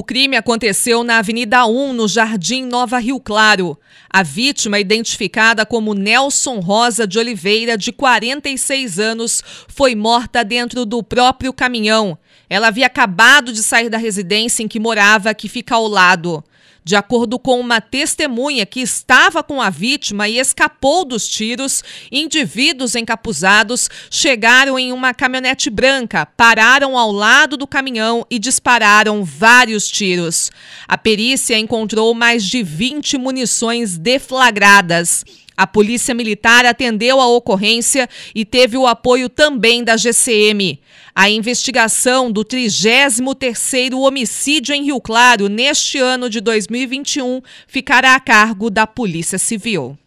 O crime aconteceu na Avenida 1, no Jardim Nova Rio Claro. A vítima, identificada como Nelson Rosa de Oliveira, de 46 anos, foi morta dentro do próprio caminhão. Ela havia acabado de sair da residência em que morava, que fica ao lado. De acordo com uma testemunha que estava com a vítima e escapou dos tiros, indivíduos encapuzados chegaram em uma caminhonete branca, pararam ao lado do caminhão e dispararam vários tiros. A perícia encontrou mais de 20 munições deflagradas. A Polícia Militar atendeu a ocorrência e teve o apoio também da GCM. A investigação do 33º homicídio em Rio Claro neste ano de 2021 ficará a cargo da Polícia Civil.